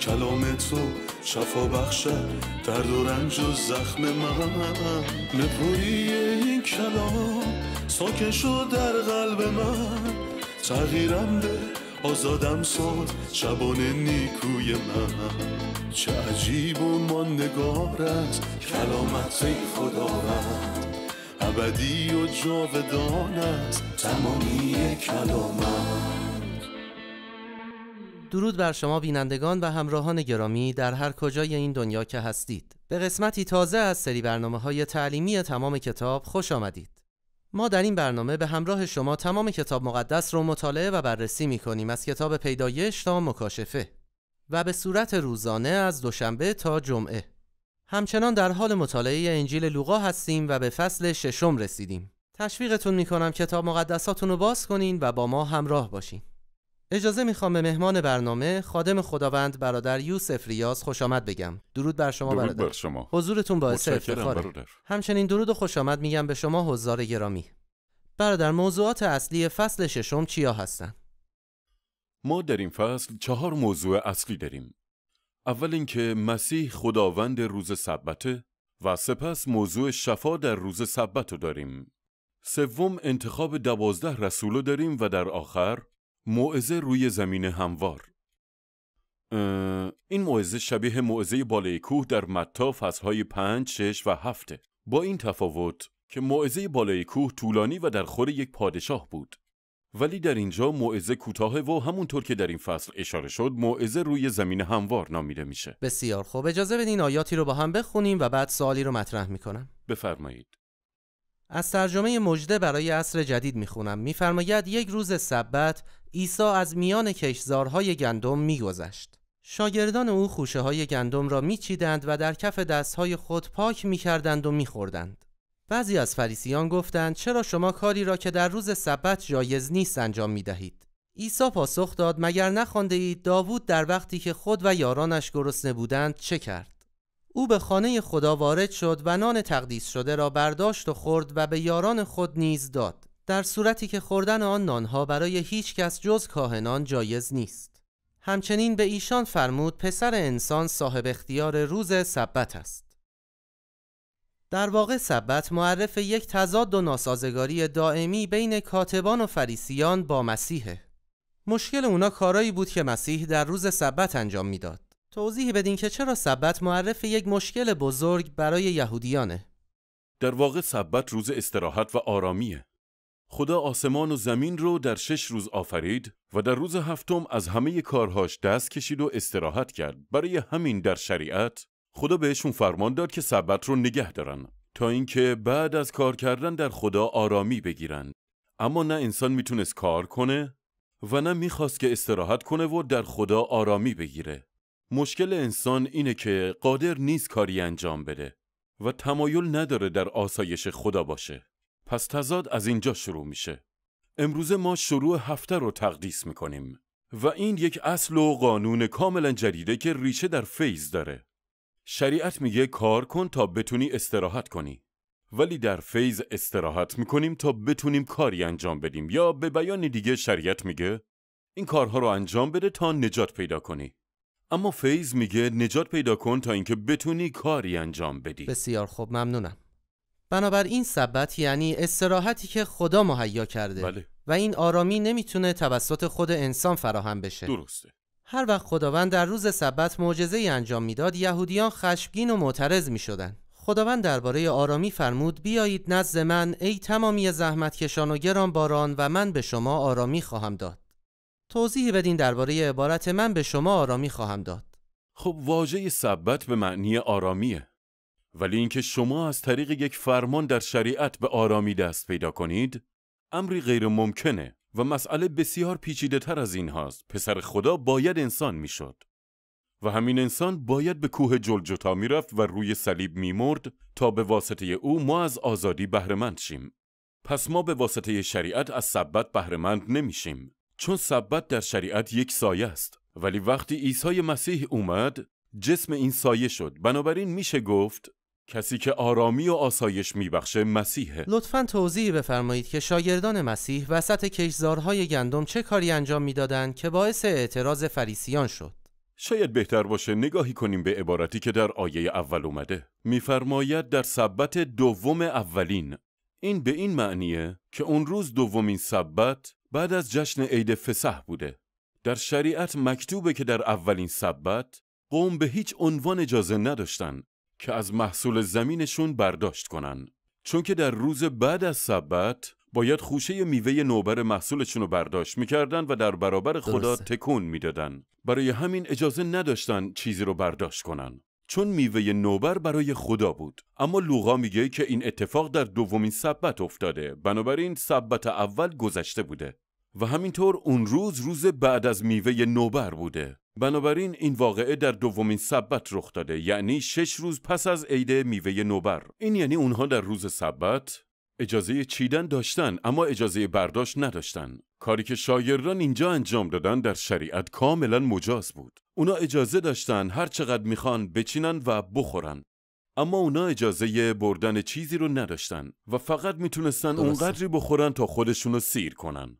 کلام تو شفا بخشد درد و رنج و زخم من نپوری این کلام ساکن شد در قلب من تغییرم به آزادم ساد شبان نیکوی من چه عجیب و نگارت کلامت ای خداوند ابدی و جاودانت تمامی کلامت درود بر شما بینندگان و همراهان گرامی در هر کجای این دنیا که هستید به قسمتی تازه از سری برنامه های تعلیمی تمام کتاب خوش آمدید ما در این برنامه به همراه شما تمام کتاب مقدس رو مطالعه و بررسی می کنیم از کتاب پیدایش تا مکاشفه و به صورت روزانه از دوشنبه تا جمعه همچنان در حال مطالعه انجیل لوقا هستیم و به فصل ششم رسیدیم تشویقتون می کنم کتاب مقدساتون رو باز کنین و با ما همراه باشین اجازه میخوام به مهمان برنامه خادم خداوند برادر یوسف ریاض خوش آمد بگم درود بر شما درود برادر بر شما. حضورتون باعث افتخاره برادر. همچنین درود و خوش آمد میگم به شما حضار گرامی برادر موضوعات اصلی فصل ششم چیا هستن؟ ما در این فصل چهار موضوع اصلی داریم اول اینکه مسیح خداوند روز سبت و سپس موضوع شفا در روز سبت رو داریم سوم انتخاب دوازده رسول داریم و در آخر موعظه روی زمین هموار این موعظه شبیه موعظه بالای کوه در متا فصلهای پنج، شش و هفته با این تفاوت که موعظه بالای کوه طولانی و در خور یک پادشاه بود ولی در اینجا موعظه کوتاه و همونطور که در این فصل اشاره شد موعظه روی زمین هموار نامیده میشه بسیار خوب اجازه بدین آیاتی رو با هم بخونیم و بعد سوالی رو مطرح میکنم بفرمایید از ترجمه مجده برای عصر جدید میخونم میفرماید یک روز سبت عیسی از میان کشزارهای گندم میگذشت شاگردان او خوشه های گندم را میچیدند و در کف دستهای خود پاک میکردند و میخوردند بعضی از فریسیان گفتند چرا شما کاری را که در روز سبت جایز نیست انجام میدهید عیسی پاسخ داد مگر نخوانده اید داوود در وقتی که خود و یارانش گرسنه بودند چه کرد او به خانه خدا وارد شد و نان تقدیس شده را برداشت و خورد و به یاران خود نیز داد در صورتی که خوردن آن نانها برای هیچ کس جز کاهنان جایز نیست همچنین به ایشان فرمود پسر انسان صاحب اختیار روز سبت است در واقع سبت معرف یک تضاد و ناسازگاری دائمی بین کاتبان و فریسیان با مسیحه مشکل اونا کارایی بود که مسیح در روز سبت انجام میداد توضیح بدین که چرا سبت معرف یک مشکل بزرگ برای یهودیانه در واقع سبت روز استراحت و آرامیه خدا آسمان و زمین رو در شش روز آفرید و در روز هفتم از همه کارهاش دست کشید و استراحت کرد برای همین در شریعت خدا بهشون فرمان داد که سبت رو نگه دارن تا اینکه بعد از کار کردن در خدا آرامی بگیرن اما نه انسان میتونست کار کنه و نه میخواست که استراحت کنه و در خدا آرامی بگیره مشکل انسان اینه که قادر نیست کاری انجام بده و تمایل نداره در آسایش خدا باشه. پس تضاد از اینجا شروع میشه. امروزه ما شروع هفته رو تقدیس میکنیم و این یک اصل و قانون کاملا جدیده که ریشه در فیض داره. شریعت میگه کار کن تا بتونی استراحت کنی. ولی در فیض استراحت میکنیم تا بتونیم کاری انجام بدیم یا به بیان دیگه شریعت میگه این کارها رو انجام بده تا نجات پیدا کنی. اما فیز میگه نجات پیدا کن تا اینکه بتونی کاری انجام بدی بسیار خوب ممنونم بنابراین سبت یعنی استراحتی که خدا مهیا کرده بله. و این آرامی نمیتونه توسط خود انسان فراهم بشه درسته هر وقت خداوند در روز سبت معجزه ای انجام میداد یهودیان خشمگین و معترض میشدند خداوند درباره آرامی فرمود بیایید نزد من ای تمامی زحمتکشان و گران باران و من به شما آرامی خواهم داد توضیح بدین درباره عبارت من به شما آرامی خواهم داد خب واژه سبت به معنی آرامیه ولی اینکه شما از طریق یک فرمان در شریعت به آرامی دست پیدا کنید امری غیر ممکنه و مسئله بسیار پیچیده تر از این هاست پسر خدا باید انسان میشد و همین انسان باید به کوه جلجتا میرفت و روی صلیب میمرد تا به واسطه او ما از آزادی بهرهمند شیم پس ما به واسطه شریعت از سبت بهرهمند نمیشیم چون سبت در شریعت یک سایه است ولی وقتی عیسی مسیح اومد جسم این سایه شد بنابراین میشه گفت کسی که آرامی و آسایش میبخشه مسیحه لطفا توضیح بفرمایید که شاگردان مسیح وسط کشزارهای گندم چه کاری انجام میدادند که باعث اعتراض فریسیان شد شاید بهتر باشه نگاهی کنیم به عبارتی که در آیه اول اومده میفرماید در سبت دوم اولین این به این معنیه که اون روز دومین سبت بعد از جشن عید فسح بوده. در شریعت مکتوبه که در اولین سبت قوم به هیچ عنوان اجازه نداشتن که از محصول زمینشون برداشت کنن. چون که در روز بعد از سبت باید خوشه میوه نوبر محصولشون رو برداشت میکردن و در برابر خدا تکون میدادن. برای همین اجازه نداشتن چیزی رو برداشت کنن. چون میوه نوبر برای خدا بود اما لوقا میگه که این اتفاق در دومین سبت افتاده بنابراین سبت اول گذشته بوده و همینطور اون روز روز بعد از میوه نوبر بوده بنابراین این واقعه در دومین سبت رخ داده یعنی شش روز پس از عید میوه نوبر این یعنی اونها در روز سبت اجازه چیدن داشتن اما اجازه برداشت نداشتن کاری که شاگردان اینجا انجام دادن در شریعت کاملا مجاز بود. اونا اجازه داشتن هر چقدر میخوان بچینن و بخورن. اما اونا اجازه بردن چیزی رو نداشتن و فقط میتونستن اونقدری بخورن تا خودشون سیر کنن.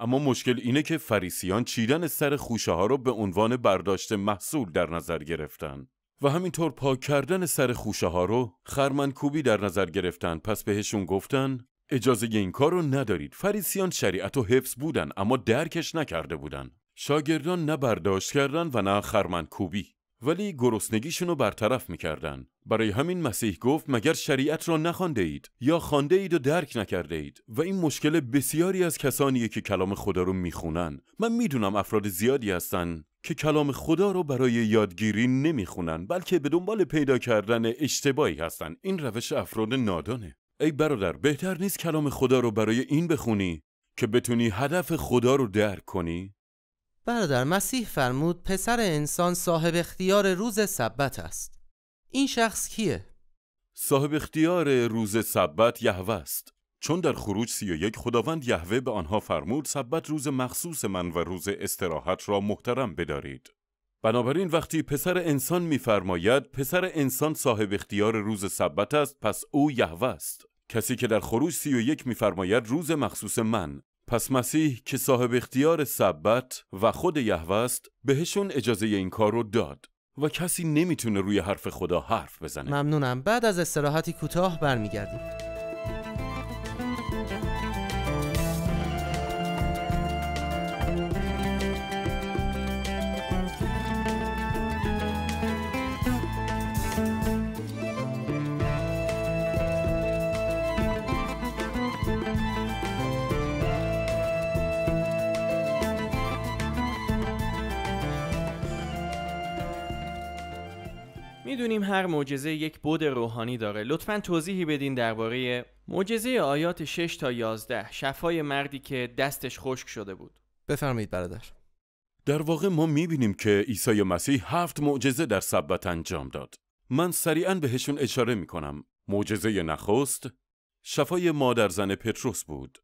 اما مشکل اینه که فریسیان چیدن سر خوشه ها رو به عنوان برداشت محصول در نظر گرفتن و همینطور پاک کردن سر خوشه ها رو خرمنکوبی در نظر گرفتن پس بهشون گفتن اجازه این کار رو ندارید فریسیان شریعت و حفظ بودن اما درکش نکرده بودن شاگردان نه برداشت کردن و نه خرمن کوبی ولی گرسنگیشون رو برطرف میکردن برای همین مسیح گفت مگر شریعت را نخوانده اید یا خوانده اید و درک نکرده اید و این مشکل بسیاری از کسانیه که کلام خدا رو میخونن من میدونم افراد زیادی هستن که کلام خدا رو برای یادگیری نمیخونن بلکه به دنبال پیدا کردن اشتباهی هستن این روش افراد نادانه ای برادر بهتر نیست کلام خدا رو برای این بخونی که بتونی هدف خدا رو درک کنی؟ برادر مسیح فرمود پسر انسان صاحب اختیار روز سبت است این شخص کیه؟ صاحب اختیار روز سبت یهوه است چون در خروج سی و یک خداوند یهوه به آنها فرمود سبت روز مخصوص من و روز استراحت را محترم بدارید بنابراین وقتی پسر انسان میفرماید پسر انسان صاحب اختیار روز سبت است پس او یهوه است کسی که در خروج سی و یک میفرماید روز مخصوص من پس مسیح که صاحب اختیار سبت و خود یهوه است بهشون اجازه این کار رو داد و کسی نمیتونه روی حرف خدا حرف بزنه ممنونم بعد از استراحتی کوتاه برمیگردیم میدونیم هر معجزه یک بود روحانی داره لطفا توضیحی بدین درباره معجزه آیات 6 تا 11 شفای مردی که دستش خشک شده بود بفرمایید برادر در واقع ما میبینیم که عیسی مسیح هفت معجزه در سبت انجام داد من سریعا بهشون اشاره میکنم معجزه نخست شفای مادر زن پتروس بود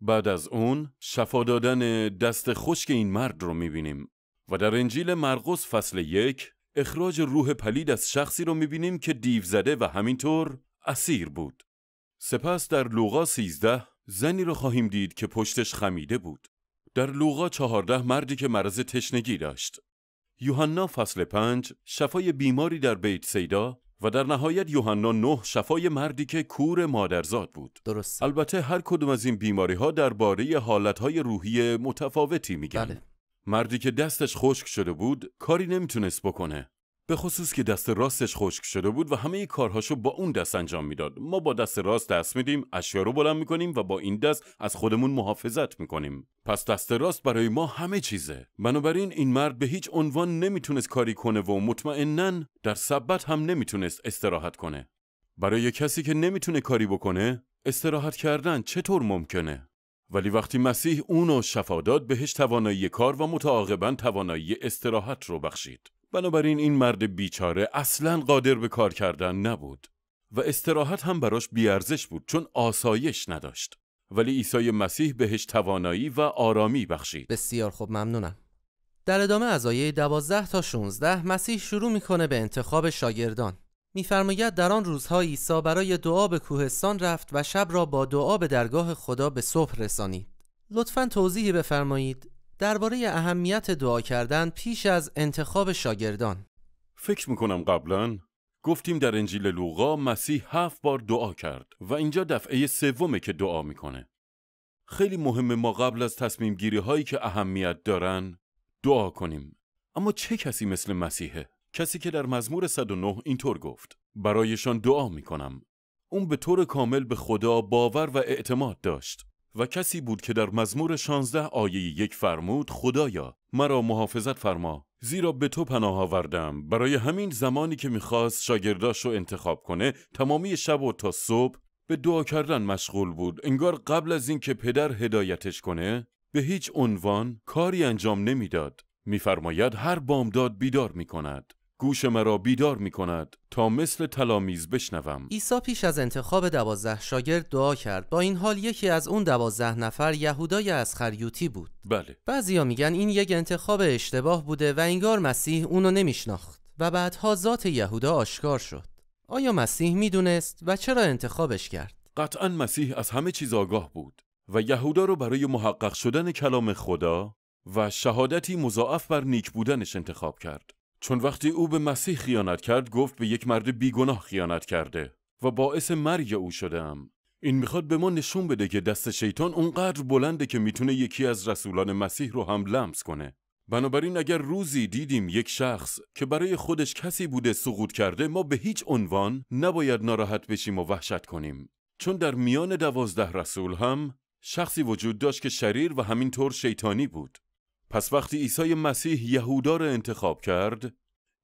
بعد از اون شفا دادن دست خشک این مرد رو میبینیم و در انجیل مرقس فصل یک اخراج روح پلید از شخصی رو میبینیم که دیو زده و همینطور اسیر بود. سپس در لوقا 13 زنی رو خواهیم دید که پشتش خمیده بود. در لوقا 14 مردی که مرض تشنگی داشت. یوحنا فصل 5 شفای بیماری در بیت سیدا و در نهایت یوحنا 9 شفای مردی که کور مادرزاد بود. درست. البته هر کدوم از این بیماری ها درباره حالت های روحی متفاوتی میگن. بله. مردی که دستش خشک شده بود کاری نمیتونست بکنه به خصوص که دست راستش خشک شده بود و همه کارهاشو با اون دست انجام میداد ما با دست راست دست میدیم اشیا رو بلند میکنیم و با این دست از خودمون محافظت میکنیم پس دست راست برای ما همه چیزه بنابراین این مرد به هیچ عنوان نمیتونست کاری کنه و مطمئنا در سبت هم نمیتونست استراحت کنه برای کسی که نمیتونه کاری بکنه استراحت کردن چطور ممکنه ولی وقتی مسیح اونو شفا داد بهش توانایی کار و متعاقبا توانایی استراحت رو بخشید بنابراین این مرد بیچاره اصلا قادر به کار کردن نبود و استراحت هم براش بیارزش بود چون آسایش نداشت ولی عیسی مسیح بهش توانایی و آرامی بخشید بسیار خوب ممنونم در ادامه از آیه 12 تا 16 مسیح شروع میکنه به انتخاب شاگردان میفرماید در آن روزها عیسی برای دعا به کوهستان رفت و شب را با دعا به درگاه خدا به صبح رسانید. لطفا توضیحی بفرمایید درباره اهمیت دعا کردن پیش از انتخاب شاگردان. فکر میکنم قبلا گفتیم در انجیل لوقا مسیح هفت بار دعا کرد و اینجا دفعه سومه که دعا میکنه. خیلی مهمه ما قبل از تصمیم گیری هایی که اهمیت دارن دعا کنیم. اما چه کسی مثل مسیحه؟ کسی که در مزمور 109 اینطور گفت برایشان دعا می کنم. اون به طور کامل به خدا باور و اعتماد داشت و کسی بود که در مزمور 16 آیه یک فرمود خدایا مرا محافظت فرما زیرا به تو پناه آوردم برای همین زمانی که میخواست شاگرداش رو انتخاب کنه تمامی شب و تا صبح به دعا کردن مشغول بود انگار قبل از اینکه پدر هدایتش کنه به هیچ عنوان کاری انجام نمیداد میفرماید هر بامداد بیدار میکند. گوش مرا بیدار می کند تا مثل تلامیز بشنوم ایسا پیش از انتخاب دوازده شاگرد دعا کرد با این حال یکی از اون دوازده نفر یهودای از خریوتی بود بله بعضیا میگن این یک انتخاب اشتباه بوده و انگار مسیح اونو نمیشناخت و بعدها ذات یهودا آشکار شد آیا مسیح میدونست و چرا انتخابش کرد قطعا مسیح از همه چیز آگاه بود و یهودا رو برای محقق شدن کلام خدا و شهادتی مضاعف بر نیک بودنش انتخاب کرد چون وقتی او به مسیح خیانت کرد گفت به یک مرد بیگناه خیانت کرده و باعث مرگ او شدم. این میخواد به ما نشون بده که دست شیطان اونقدر بلنده که میتونه یکی از رسولان مسیح رو هم لمس کنه. بنابراین اگر روزی دیدیم یک شخص که برای خودش کسی بوده سقوط کرده ما به هیچ عنوان نباید ناراحت بشیم و وحشت کنیم. چون در میان دوازده رسول هم شخصی وجود داشت که شریر و همینطور شیطانی بود. پس وقتی عیسی مسیح یهودا را انتخاب کرد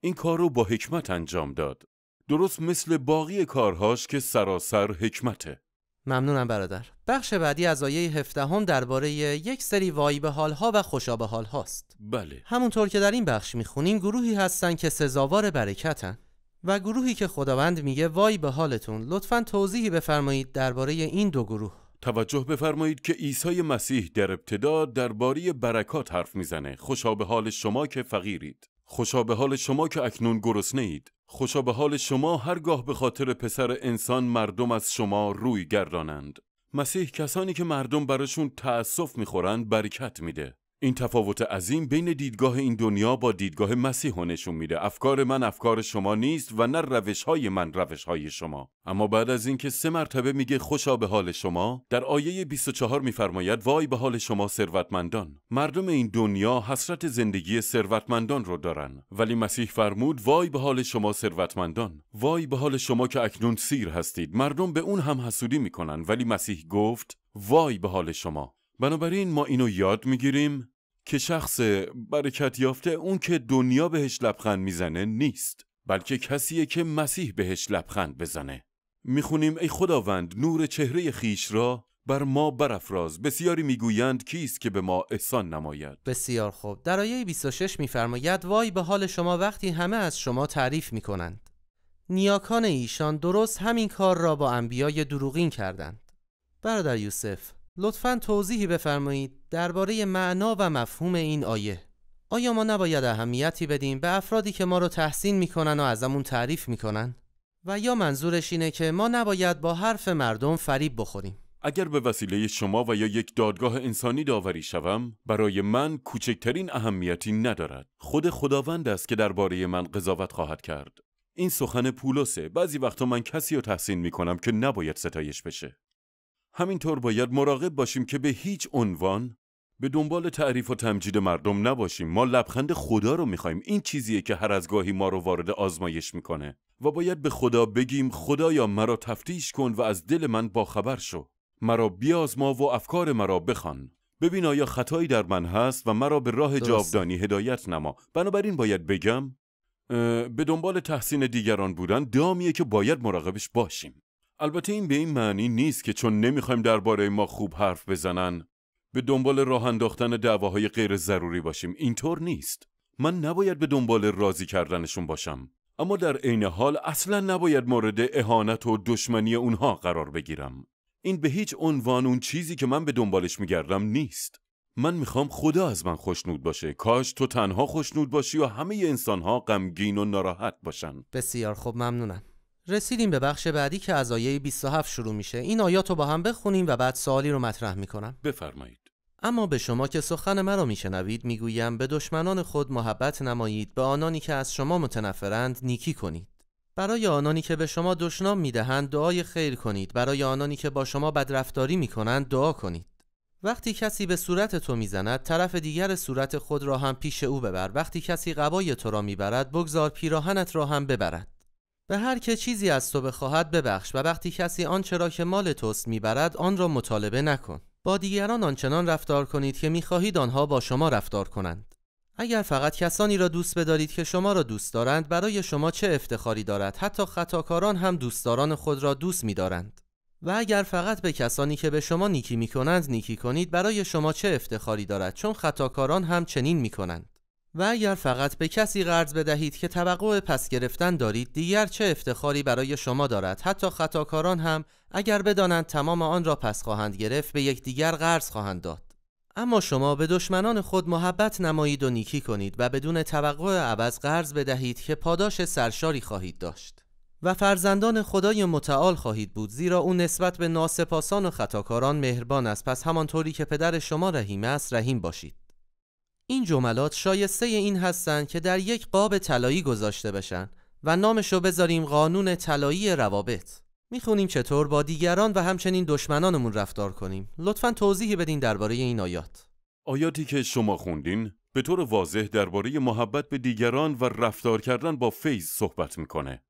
این کار رو با حکمت انجام داد درست مثل باقی کارهاش که سراسر حکمته ممنونم برادر بخش بعدی از آیه هم درباره یک سری وای به حالها و خوشا به هاست بله همونطور که در این بخش میخونیم گروهی هستن که سزاوار برکتن و گروهی که خداوند میگه وای به حالتون لطفا توضیحی بفرمایید درباره این دو گروه توجه بفرمایید که عیسی مسیح در ابتدا درباره برکات حرف میزنه خوشا به حال شما که فقیرید خوشا به حال شما که اکنون گرسنه اید خوشا به حال شما هرگاه به خاطر پسر انسان مردم از شما روی گردانند مسیح کسانی که مردم براشون تأسف میخورند برکت میده این تفاوت عظیم بین دیدگاه این دنیا با دیدگاه مسیح نشون میده افکار من افکار شما نیست و نه روش های من روش های شما اما بعد از اینکه سه مرتبه میگه خوشا به حال شما در آیه 24 میفرماید وای به حال شما ثروتمندان مردم این دنیا حسرت زندگی ثروتمندان رو دارن ولی مسیح فرمود وای به حال شما ثروتمندان وای به حال شما که اکنون سیر هستید مردم به اون هم حسودی میکنن ولی مسیح گفت وای به حال شما بنابراین ما اینو یاد میگیریم که شخص برکت یافته اون که دنیا بهش لبخند میزنه نیست بلکه کسیه که مسیح بهش لبخند بزنه میخونیم ای خداوند نور چهره خیش را بر ما برافراز بسیاری میگویند کیست که به ما احسان نماید بسیار خوب در آیه 26 میفرماید وای به حال شما وقتی همه از شما تعریف میکنند نیاکان ایشان درست همین کار را با انبیای دروغین کردند برادر یوسف لطفا توضیحی بفرمایید درباره معنا و مفهوم این آیه آیا ما نباید اهمیتی بدیم به افرادی که ما رو تحسین میکنن و ازمون تعریف میکنن و یا منظورش اینه که ما نباید با حرف مردم فریب بخوریم اگر به وسیله شما و یا یک دادگاه انسانی داوری شوم برای من کوچکترین اهمیتی ندارد خود خداوند است که درباره من قضاوت خواهد کرد این سخن پولسه بعضی وقتا من کسی رو تحسین می که نباید ستایش بشه همینطور باید مراقب باشیم که به هیچ عنوان به دنبال تعریف و تمجید مردم نباشیم ما لبخند خدا رو میخوایم این چیزیه که هر از گاهی ما رو وارد آزمایش میکنه و باید به خدا بگیم خدایا مرا تفتیش کن و از دل من باخبر شو مرا ما و افکار مرا بخوان ببین آیا خطایی در من هست و مرا به راه جاودانی هدایت نما بنابراین باید بگم به دنبال تحسین دیگران بودن دامیه که باید مراقبش باشیم البته این به این معنی نیست که چون نمیخوایم درباره ما خوب حرف بزنن به دنبال راه انداختن دعواهای غیر ضروری باشیم اینطور نیست من نباید به دنبال راضی کردنشون باشم اما در عین حال اصلا نباید مورد اهانت و دشمنی اونها قرار بگیرم این به هیچ عنوان اون چیزی که من به دنبالش میگردم نیست من میخوام خدا از من خوشنود باشه کاش تو تنها خوشنود باشی و همه انسانها غمگین و ناراحت باشن بسیار خوب ممنونم رسیدیم به بخش بعدی که از آیه 27 شروع میشه این آیات رو با هم بخونیم و بعد سوالی رو مطرح میکنم بفرمایید اما به شما که سخن مرا میشنوید میگویم به دشمنان خود محبت نمایید به آنانی که از شما متنفرند نیکی کنید برای آنانی که به شما دشنام میدهند دعای خیر کنید برای آنانی که با شما بدرفتاری میکنند دعا کنید وقتی کسی به صورت تو میزند طرف دیگر صورت خود را هم پیش او ببر وقتی کسی قبای تو را میبرد بگذار پیراهنت را هم ببرد به هر که چیزی از تو بخواهد ببخش و وقتی کسی آنچه را که مال توست میبرد آن را مطالبه نکن با دیگران آنچنان رفتار کنید که میخواهید آنها با شما رفتار کنند اگر فقط کسانی را دوست بدارید که شما را دوست دارند برای شما چه افتخاری دارد حتی خطاکاران هم دوستداران خود را دوست میدارند و اگر فقط به کسانی که به شما نیکی میکنند نیکی کنید برای شما چه افتخاری دارد چون خطاکاران هم چنین میکنند و اگر فقط به کسی قرض بدهید که توقع پس گرفتن دارید دیگر چه افتخاری برای شما دارد حتی خطاکاران هم اگر بدانند تمام آن را پس خواهند گرفت به یکدیگر قرض خواهند داد اما شما به دشمنان خود محبت نمایید و نیکی کنید و بدون توقع عوض قرض بدهید که پاداش سرشاری خواهید داشت و فرزندان خدای متعال خواهید بود زیرا او نسبت به ناسپاسان و خطاکاران مهربان است پس همانطوری که پدر شما رحیم است رحیم باشید این جملات شایسته این هستند که در یک قاب طلایی گذاشته بشن و نامشو بذاریم قانون طلایی روابط میخونیم چطور با دیگران و همچنین دشمنانمون رفتار کنیم لطفا توضیحی بدین درباره این آیات آیاتی که شما خوندین به طور واضح درباره محبت به دیگران و رفتار کردن با فیض صحبت میکنه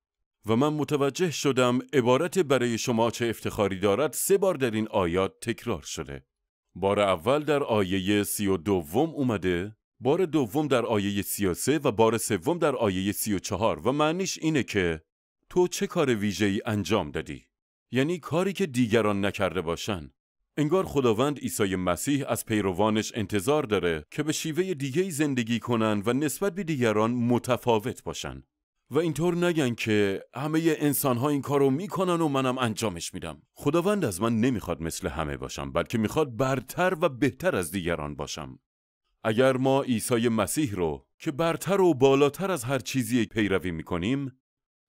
و من متوجه شدم عبارت برای شما چه افتخاری دارد سه بار در این آیات تکرار شده بار اول در آیه سی و دوم اومده بار دوم در آیه سی و بار سوم در آیه سی و معنیش اینه که تو چه کار ویژه ای انجام دادی؟ یعنی کاری که دیگران نکرده باشن. انگار خداوند عیسی مسیح از پیروانش انتظار داره که به شیوه دیگه زندگی کنن و نسبت به دیگران متفاوت باشن. و اینطور نگن که همه انسان ها این کارو میکنن و منم انجامش میدم خداوند از من نمیخواد مثل همه باشم بلکه میخواد برتر و بهتر از دیگران باشم اگر ما عیسی مسیح رو که برتر و بالاتر از هر چیزی پیروی میکنیم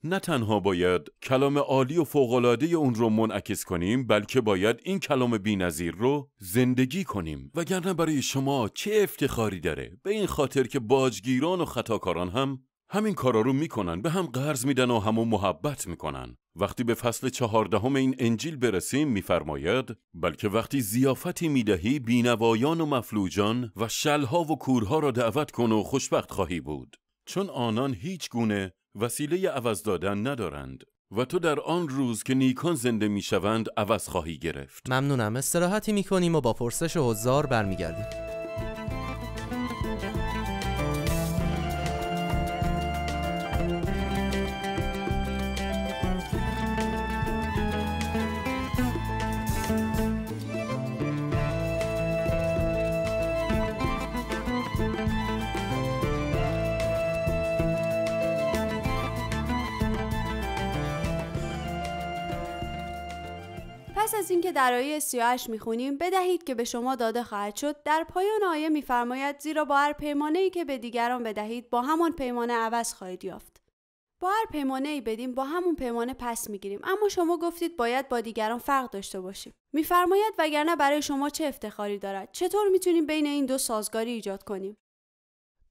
نه تنها باید کلام عالی و فوقالعاده اون رو منعکس کنیم بلکه باید این کلام بینظیر رو زندگی کنیم وگرنه برای شما چه افتخاری داره به این خاطر که باجگیران و خطاکاران هم همین کارا رو میکنن به هم قرض میدن و همو محبت میکنن وقتی به فصل چهاردهم این انجیل برسیم میفرماید بلکه وقتی زیافتی میدهی بینوایان و مفلوجان و شلها و کورها را دعوت کن و خوشبخت خواهی بود چون آنان هیچ گونه وسیله عوض دادن ندارند و تو در آن روز که نیکان زنده میشوند عوض خواهی گرفت ممنونم استراحتی میکنیم و با پرسش حضار برمیگردیم از اینکه در آیه 38 میخونیم بدهید که به شما داده خواهد شد در پایان آیه میفرماید زیرا با هر پیمانه ای که به دیگران بدهید با همان پیمانه عوض خواهید یافت با هر پیمانه ای بدیم با همون پیمانه پس میگیریم اما شما گفتید باید با دیگران فرق داشته باشیم میفرماید وگرنه برای شما چه افتخاری دارد چطور میتونیم بین این دو سازگاری ایجاد کنیم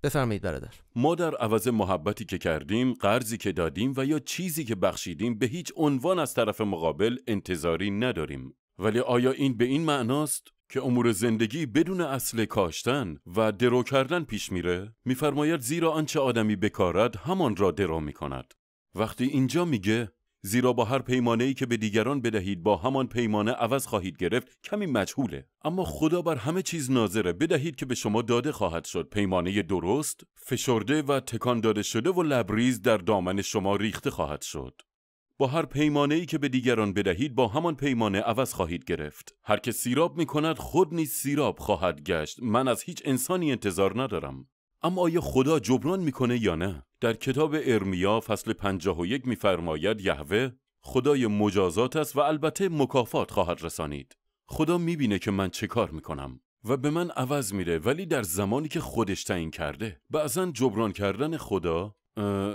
بفرمایید برادر ما در عوض محبتی که کردیم قرضی که دادیم و یا چیزی که بخشیدیم به هیچ عنوان از طرف مقابل انتظاری نداریم ولی آیا این به این معناست که امور زندگی بدون اصل کاشتن و درو کردن پیش میره میفرماید زیرا آنچه آدمی بکارد همان را درو میکند وقتی اینجا میگه زیرا با هر پیمانه ای که به دیگران بدهید با همان پیمانه عوض خواهید گرفت کمی مجهوله اما خدا بر همه چیز ناظره بدهید که به شما داده خواهد شد پیمانه درست فشرده و تکان داده شده و لبریز در دامن شما ریخته خواهد شد با هر پیمانه ای که به دیگران بدهید با همان پیمانه عوض خواهید گرفت هر که سیراب می کند خود نیز سیراب خواهد گشت من از هیچ انسانی انتظار ندارم اما آیا خدا جبران میکنه یا نه؟ در کتاب ارمیا فصل 51 میفرماید یهوه خدای مجازات است و البته مکافات خواهد رسانید. خدا میبینه که من چه کار میکنم و به من عوض میره ولی در زمانی که خودش تعیین کرده. بعضا جبران کردن خدا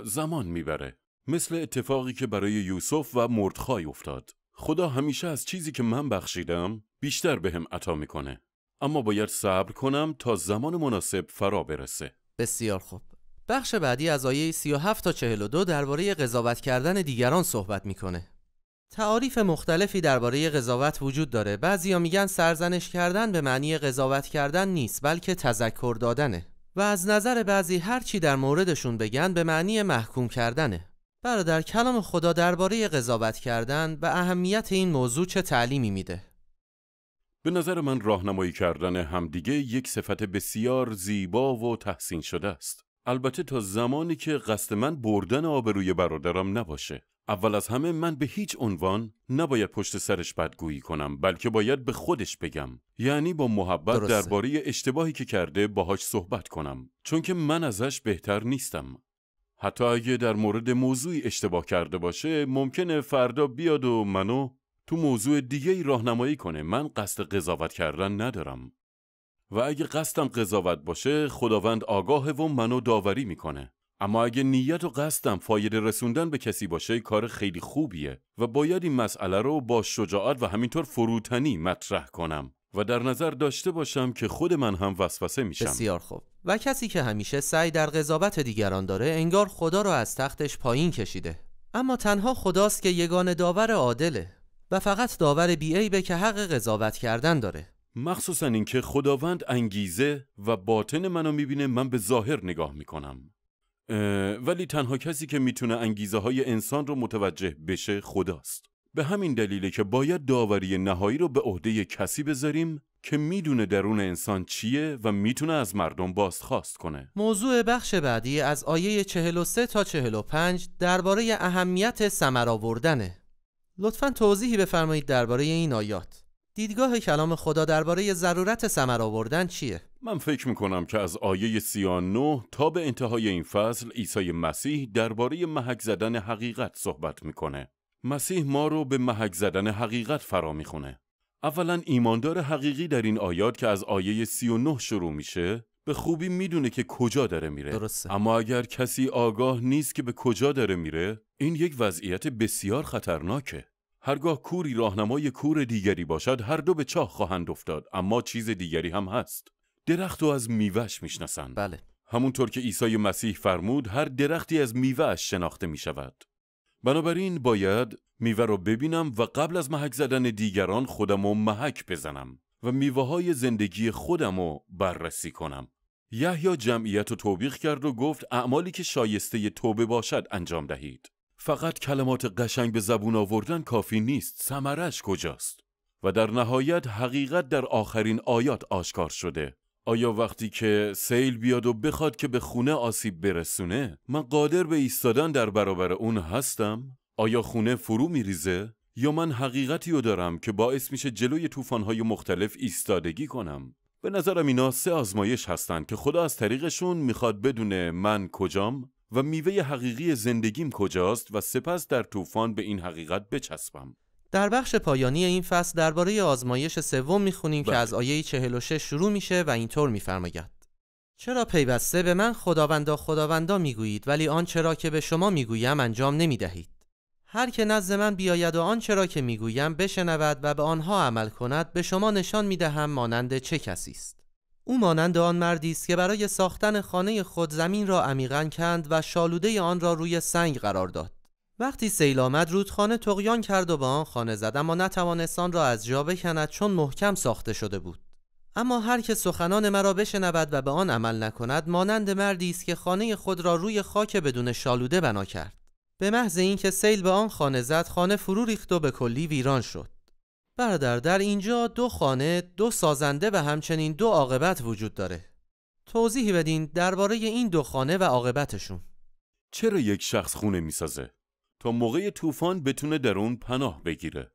زمان میبره. مثل اتفاقی که برای یوسف و مردخای افتاد. خدا همیشه از چیزی که من بخشیدم بیشتر بهم به عطا میکنه. اما باید صبر کنم تا زمان مناسب فرا برسه بسیار خوب بخش بعدی از آیه 37 تا 42 درباره قضاوت کردن دیگران صحبت میکنه تعاریف مختلفی درباره قضاوت وجود داره بعضیا میگن سرزنش کردن به معنی قضاوت کردن نیست بلکه تذکر دادنه و از نظر بعضی هر چی در موردشون بگن به معنی محکوم کردنه برادر کلام خدا درباره قضاوت کردن و اهمیت این موضوع چه تعلیمی میده به نظر من راهنمایی کردن همدیگه یک صفت بسیار زیبا و تحسین شده است. البته تا زمانی که قصد من بردن آبروی برادرم نباشه. اول از همه من به هیچ عنوان نباید پشت سرش بدگویی کنم بلکه باید به خودش بگم یعنی با محبت درباره اشتباهی که کرده باهاش صحبت کنم چون که من ازش بهتر نیستم حتی اگه در مورد موضوعی اشتباه کرده باشه ممکنه فردا بیاد و منو تو موضوع دیگه ای راهنمایی کنه من قصد قضاوت کردن ندارم و اگه قصدم قضاوت باشه خداوند آگاهه و منو داوری میکنه اما اگه نیت و قصدم فایده رسوندن به کسی باشه کار خیلی خوبیه و باید این مسئله رو با شجاعت و همینطور فروتنی مطرح کنم و در نظر داشته باشم که خود من هم وسوسه میشم بسیار خوب و کسی که همیشه سعی در قضاوت دیگران داره انگار خدا رو از تختش پایین کشیده اما تنها خداست که یگان داور عادله و فقط داور به که حق قضاوت کردن داره مخصوصا اینکه خداوند انگیزه و باطن منو میبینه من به ظاهر نگاه میکنم ولی تنها کسی که میتونه انگیزه های انسان رو متوجه بشه خداست به همین دلیله که باید داوری نهایی رو به عهده کسی بذاریم که میدونه درون انسان چیه و میتونه از مردم بازخواست کنه موضوع بخش بعدی از آیه 43 تا 45 درباره اهمیت ثمر آوردنه لطفا توضیحی بفرمایید درباره این آیات دیدگاه کلام خدا درباره ضرورت ثمر آوردن چیه؟ من فکر میکنم که از آیه 39 تا به انتهای این فصل عیسی مسیح درباره محک زدن حقیقت صحبت میکنه. مسیح ما رو به محک زدن حقیقت فرا میخونه. اولا ایماندار حقیقی در این آیات که از آیه 39 شروع میشه به خوبی میدونه که کجا داره میره درسته. اما اگر کسی آگاه نیست که به کجا داره میره این یک وضعیت بسیار خطرناکه هرگاه کوری راهنمای کور دیگری باشد هر دو به چاه خواهند افتاد اما چیز دیگری هم هست درخت رو از میوهش میشناسند بله همونطور که عیسی مسیح فرمود هر درختی از میوهش شناخته میشود بنابراین باید میوه رو ببینم و قبل از محک زدن دیگران خودم و محک بزنم و میوه های زندگی خودم رو بررسی کنم یا جمعیت و توبیخ کرد و گفت اعمالی که شایسته توبه باشد انجام دهید فقط کلمات قشنگ به زبون آوردن کافی نیست سمرش کجاست و در نهایت حقیقت در آخرین آیات آشکار شده آیا وقتی که سیل بیاد و بخواد که به خونه آسیب برسونه من قادر به ایستادن در برابر اون هستم آیا خونه فرو میریزه یا من حقیقتی رو دارم که باعث میشه جلوی طوفان‌های مختلف ایستادگی کنم به نظرم اینا سه آزمایش هستند که خدا از طریقشون میخواد بدونه من کجام و میوه حقیقی زندگیم کجاست و سپس در طوفان به این حقیقت بچسبم در بخش پایانی این فصل درباره آزمایش سوم میخونیم که بله. از آیه 46 شروع میشه و اینطور میفرماید چرا پیوسته به من خداوندا خداوندا میگویید ولی آن چرا که به شما میگویم انجام نمیدهید هر که نزد من بیاید و آنچه را که میگویم بشنود و به آنها عمل کند به شما نشان میدهم مانند چه کسی است او مانند آن مردی است که برای ساختن خانه خود زمین را عمیقا کند و شالوده آن را روی سنگ قرار داد وقتی سیل آمد رودخانه تقیان کرد و به آن خانه زد اما نتوانست آن را از جا بکند چون محکم ساخته شده بود اما هر که سخنان مرا بشنود و به آن عمل نکند مانند مردی است که خانه خود را روی خاک بدون شالوده بنا کرد به محض اینکه سیل به آن خانه زد خانه فرو ریخت و به کلی ویران شد برادر در اینجا دو خانه دو سازنده و همچنین دو عاقبت وجود داره توضیحی بدین درباره این دو خانه و عاقبتشون چرا یک شخص خونه میسازه تا موقع طوفان بتونه در اون پناه بگیره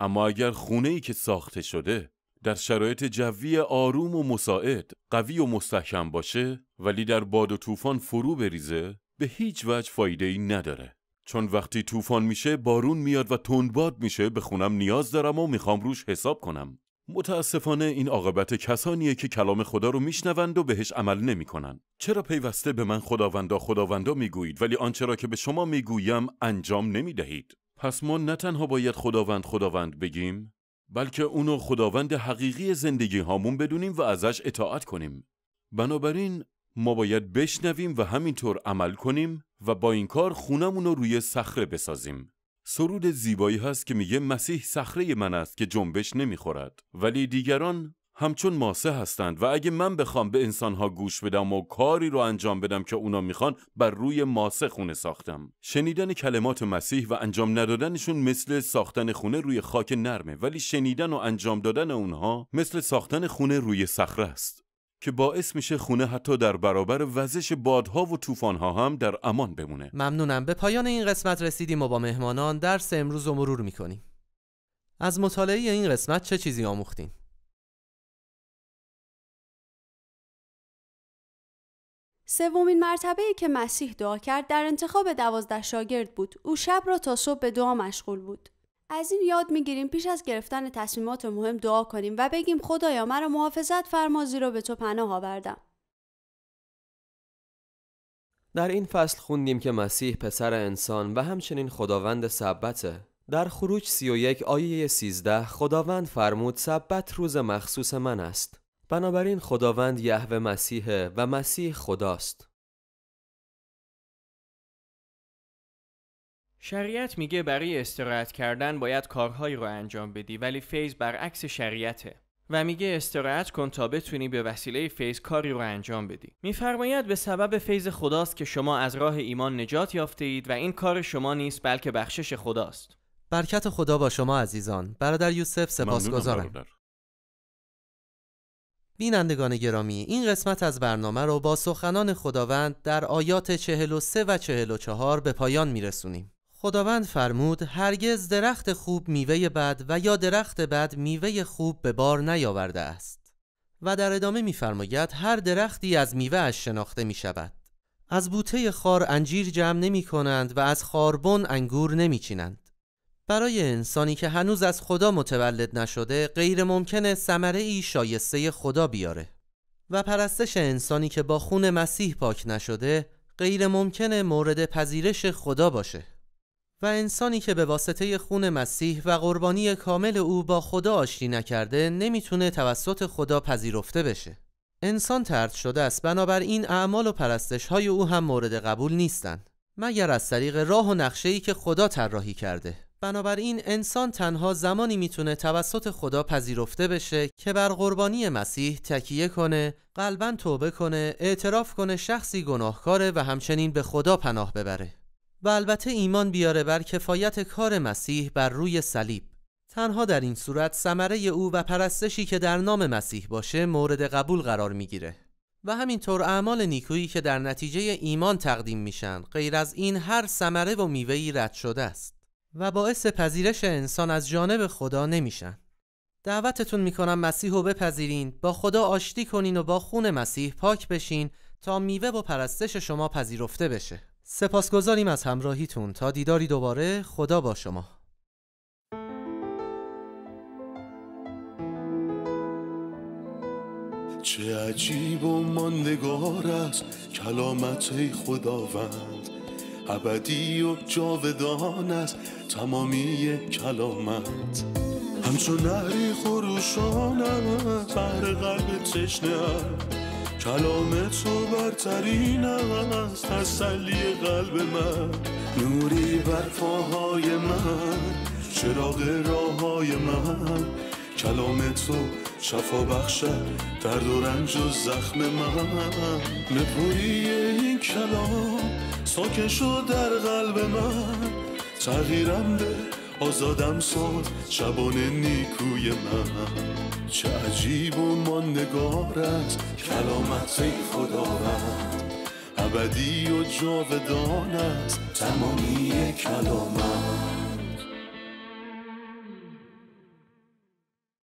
اما اگر خونه ای که ساخته شده در شرایط جوی آروم و مساعد قوی و مستحکم باشه ولی در باد و طوفان فرو بریزه به هیچ وجه فایده ای نداره چون وقتی طوفان میشه بارون میاد و تندباد میشه به خونم نیاز دارم و میخوام روش حساب کنم متاسفانه این عاقبت کسانیه که کلام خدا رو میشنوند و بهش عمل نمیکنن چرا پیوسته به من خداوندا خداوندا میگویید ولی آنچه را که به شما میگویم انجام نمیدهید پس ما نه تنها باید خداوند خداوند بگیم بلکه اونو خداوند حقیقی زندگی هامون بدونیم و ازش اطاعت کنیم بنابراین ما باید بشنویم و همینطور عمل کنیم و با این کار خونمون رو روی صخره بسازیم. سرود زیبایی هست که میگه مسیح صخره من است که جنبش نمیخورد ولی دیگران همچون ماسه هستند و اگه من بخوام به انسانها گوش بدم و کاری رو انجام بدم که اونا میخوان بر روی ماسه خونه ساختم شنیدن کلمات مسیح و انجام ندادنشون مثل ساختن خونه روی خاک نرمه ولی شنیدن و انجام دادن اونها مثل ساختن خونه روی صخره است که باعث میشه خونه حتی در برابر وزش بادها و طوفانها هم در امان بمونه ممنونم به پایان این قسمت رسیدیم و با مهمانان درس امروز و مرور میکنیم از مطالعه این قسمت چه چیزی آموختیم سومین مرتبه ای که مسیح دعا کرد در انتخاب دوازده شاگرد بود. او شب را تا صبح به دعا مشغول بود. از این یاد میگیریم پیش از گرفتن تصمیمات مهم دعا کنیم و بگیم خدایا مرا محافظت فرما زیرا به تو پناه آوردم. در این فصل خوندیم که مسیح پسر انسان و همچنین خداوند سبته. در خروج 31 آیه 13 خداوند فرمود سبت روز مخصوص من است. بنابراین خداوند یهوه مسیحه و مسیح خداست. شریعت میگه برای استراحت کردن باید کارهایی رو انجام بدی ولی فیض برعکس شریعته و میگه استراحت کن تا بتونی به وسیله فیض کاری رو انجام بدی میفرماید به سبب فیض خداست که شما از راه ایمان نجات یافته اید و این کار شما نیست بلکه بخشش خداست برکت خدا با شما عزیزان برادر یوسف سپاسگزارم بینندگان گرامی این قسمت از برنامه رو با سخنان خداوند در آیات 43 و 44 به پایان میرسونیم خداوند فرمود هرگز درخت خوب میوه بد و یا درخت بد میوه خوب به بار نیاورده است و در ادامه میفرماید هر درختی از میوه اش شناخته می شود از بوته خار انجیر جمع نمی کنند و از خاربن انگور نمی چینند برای انسانی که هنوز از خدا متولد نشده غیر ممکنه سمره شایسته خدا بیاره و پرستش انسانی که با خون مسیح پاک نشده غیر ممکنه مورد پذیرش خدا باشه و انسانی که به واسطه خون مسیح و قربانی کامل او با خدا آشتی نکرده نمیتونه توسط خدا پذیرفته بشه. انسان ترد شده است بنابراین اعمال و پرستش های او هم مورد قبول نیستند مگر از طریق راه و نقشه ای که خدا طراحی کرده. بنابراین انسان تنها زمانی میتونه توسط خدا پذیرفته بشه که بر قربانی مسیح تکیه کنه، قلبا توبه کنه، اعتراف کنه شخصی گناهکاره و همچنین به خدا پناه ببره. و البته ایمان بیاره بر کفایت کار مسیح بر روی صلیب تنها در این صورت ثمره او و پرستشی که در نام مسیح باشه مورد قبول قرار میگیره و همینطور اعمال نیکویی که در نتیجه ایمان تقدیم میشن غیر از این هر ثمره و میوهی رد شده است و باعث پذیرش انسان از جانب خدا نمیشن دعوتتون میکنم مسیح رو بپذیرین با خدا آشتی کنین و با خون مسیح پاک بشین تا میوه و پرستش شما پذیرفته بشه سپاسگزاریم از همراهیتون تا دیداری دوباره خدا با شما چه عجیب و ماندگار است کلامت خداوند ابدی و جاودان است تمامی کلامت همچون نهری خروشانم بر قلب تشنه کلام تو برترین است تسلی قلب من نوری بر من چراغ راههای من کلام تو شفا بخشد درد و رنج و زخم من نپوری این کلام ساکشو در قلب من تغییرم به آزادم سال شبانه نیکوی من چه عجیب و ما نگارت کلامت ای خداوند ابدی و جاودانت تمامی کلامت